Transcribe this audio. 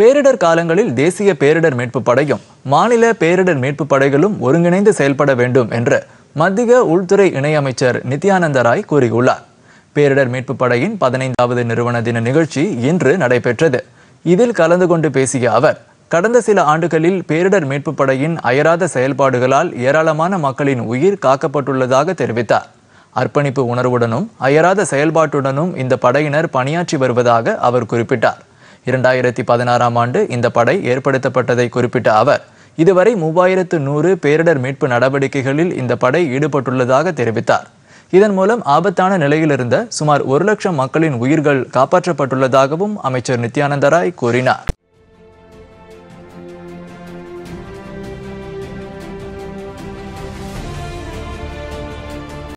பேரிடர் காலங்களில் தேசிய பேரிடர் மீட்பு படையும் மாநில பேரிடர் மீட்பு படைகளும் ஒருங்கிணைந்து செயல்பட வேண்டும் என்று மத்திய உள்துறை இணையமைச்சர் நித்யானந்த ராய் கூறியுள்ளார் பேரிடர் மீட்பு படையின் பதினைந்தாவது நிறுவன தின நிகழ்ச்சி இன்று நடைபெற்றது இதில் கலந்து கொண்டு பேசிய அவர் கடந்த சில ஆண்டுகளில் பேரிடர் மீட்பு படையின் அயராத செயல்பாடுகளால் ஏராளமான மக்களின் உயிர் காக்கப்பட்டுள்ளதாக தெரிவித்தார் அர்ப்பணிப்பு உணர்வுடனும் அயராத செயல்பாட்டுடனும் இந்த படையினர் பணியாற்றி வருவதாக அவர் குறிப்பிட்டார் இரண்டாயிரத்தி பதினாறாம் ஆண்டு இந்த படை ஏற்படுத்தப்பட்டதை குறிப்பிட்ட அவர் இதுவரை மூவாயிரத்து நூறு பேரிடர் மீட்பு நடவடிக்கைகளில் இந்த படை ஈடுபட்டுள்ளதாக தெரிவித்தார் இதன் மூலம் ஆபத்தான நிலையிலிருந்த சுமார் ஒரு லட்சம் மக்களின் உயிர்கள் காப்பாற்றப்பட்டுள்ளதாகவும் அமைச்சர் நித்யானந்த ராய் கூறினார்